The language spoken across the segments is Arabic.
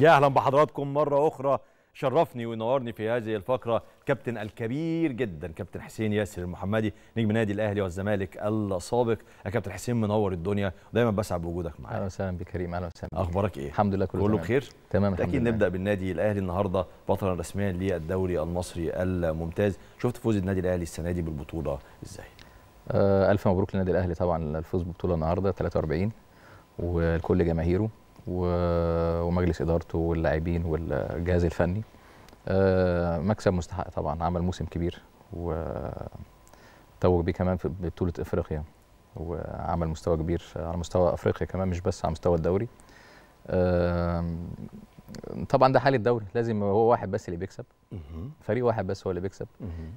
يا اهلا بحضراتكم مره اخرى شرفني وينورني في هذه الفقره كابتن الكبير جدا كابتن حسين ياسر المحمدي نجم نادي الاهلي والزمالك السابق يا كابتن حسين منور الدنيا دايما بسعد بوجودك معايا اهلا وسهلا بك كريم اهلا وسهلا اخبارك ايه الحمد لله كله, كله بخير تمام الحمد اكيد نبدا بالنادي الاهلي النهارده بطلا رسميا للدوري المصري الممتاز شفت فوز النادي الاهلي السنه دي بالبطوله ازاي آه، الف مبروك للنادي الاهلي طبعا الفوز ببطوله النهارده 43 وكل جماهيره ومجلس ادارته واللاعبين والجهاز الفني آه، مكسب مستحق طبعا عمل موسم كبير وتوج بيه كمان في بطوله افريقيا وعمل مستوى كبير على مستوى افريقيا كمان مش بس على مستوى الدوري طبعا ده حال الدوري لازم هو واحد بس اللي بيكسب فريق واحد بس هو اللي بيكسب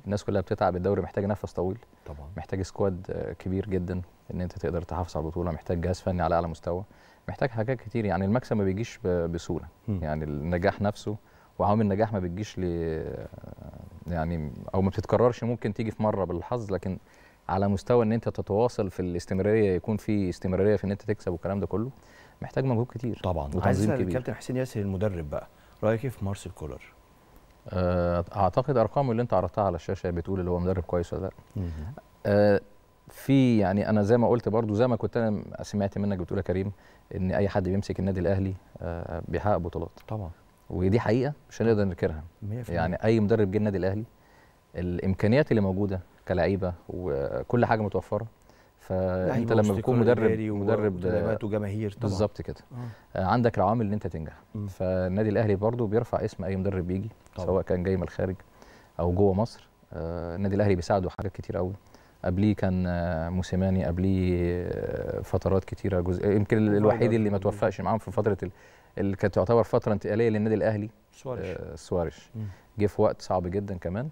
الناس كلها بتتعب الدوري محتاج نفس طويل طبعا محتاج سكواد كبير جدا ان انت تقدر تحافظ على البطوله محتاج جهاز فني على اعلى مستوى محتاج حاجات كتير يعني المكسب ما بيجيش بسهوله يعني النجاح نفسه وعوامل النجاح ما بتجيش ل يعني او ما بتتكررش ممكن تيجي في مره بالحظ لكن على مستوى ان انت تتواصل في الاستمراريه يكون في استمراريه في ان انت تكسب والكلام ده كله محتاج مجهود كتير طبعا عايز الكابتن حسين ياسر المدرب بقى رايك ايه في مارسيل كولر؟ آه، اعتقد ارقامه اللي انت عرضتها على الشاشه بتقول اللي هو مدرب كويس ولا لا؟ في يعني انا زي ما قلت برضو زي ما كنت انا سمعت منك بتقول يا كريم ان اي حد بيمسك النادي الاهلي آه، بيحقق بطولات طبعا ودي حقيقه مش هنقدر ننكرها يعني اي مدرب جه النادي الاهلي الامكانيات اللي موجوده كلعيبه وكل حاجه متوفره فانت لما بتكون مدرب مدرب آه، وجماهير بالظبط كده آه. آه، عندك العوامل ان انت تنجح م. فالنادي الاهلي برضو بيرفع اسم اي مدرب بيجي طبعا. سواء كان جاي من الخارج او جوه مصر آه النادي الاهلي بيساعده حاجات كتير قوي قبليه كان آه، موسيماني قبليه آه، فترات كتيره جزء يمكن الوحيد اللي ما توفقش معاهم في فتره ال... اللي كانت تعتبر فتره انتقاليه للنادي الاهلي سوارش آه سوارش جه في وقت صعب جدا كمان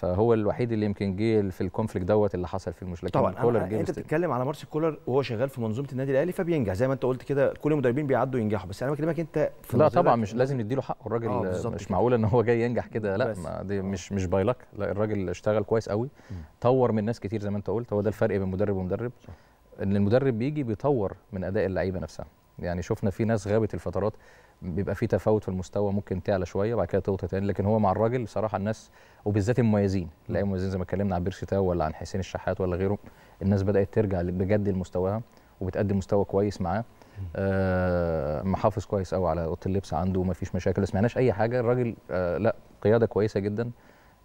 فهو الوحيد اللي يمكن جه في الكونفليكت دوت اللي حصل في المشكله طبعا كولر أنا انت بتتكلم على مارسيل كولر وهو شغال في منظومه النادي الاهلي فبينجح زي ما انت قلت كده كل المدربين بيعدوا ينجحوا بس انا بكلمك انت في لا طبعا مش لازم نديله حقه الراجل آه، مش معقول ان هو جاي ينجح كده لا ما دي مش مش باي لك لا الراجل اشتغل كويس قوي طور من ناس كتير زي ما انت قلت هو ده الفرق بين مدرب ومدرب ان المدرب بيجي بيطور من اداء اللعيبه نفسها يعني شفنا في ناس غابت الفترات بيبقى في تفاوت في المستوى ممكن تعلى شويه وبعد كده توطي تاني لكن هو مع الراجل بصراحه الناس وبالذات المميزين تلاقي مميزين زي ما اتكلمنا عن بيرشيتا ولا عن حسين الشحات ولا غيره الناس بدات ترجع بجد لمستواها وبتقدم مستوى كويس معاه آه محافظ كويس قوي على اوضه اللبس عنده ما فيش مشاكل ما سمعناش اي حاجه الراجل آه لا قياده كويسه جدا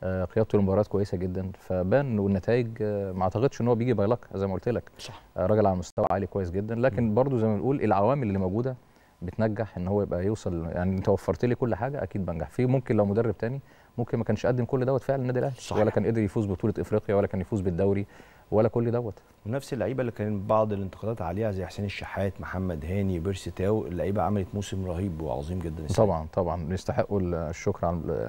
آه، قيادته المباريات كويسه جدا فبان والنتائج آه، ما اعتقدش ان هو بيجي لك زي ما قلت لك صح آه، راجل على مستوى عالي كويس جدا لكن برضو زي ما بنقول العوامل اللي موجوده بتنجح ان هو يبقى يوصل يعني انت وفرت لي كل حاجه اكيد بنجح في ممكن لو مدرب تاني ممكن ما كانش قدم كل دوت فعلا النادي الاهلي ولا كان قدر يفوز ببطوله افريقيا ولا كان يفوز بالدوري ولا كل دوت ونفس اللعيبه اللي كان بعض الانتقادات عليها زي حسين الشحات محمد هاني بيرسي تاو اللعيبه عملت موسم رهيب وعظيم جدا طبعا طبعا يستحقوا الشكر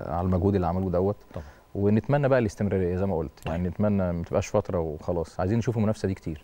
على المجهود اللي عملوه دوت طبعا ونتمنى بقى الاستمراريه زي ما قلت يعني طيب. نتمنى ما تبقاش فتره وخلاص عايزين نشوف المنافسه دي كتير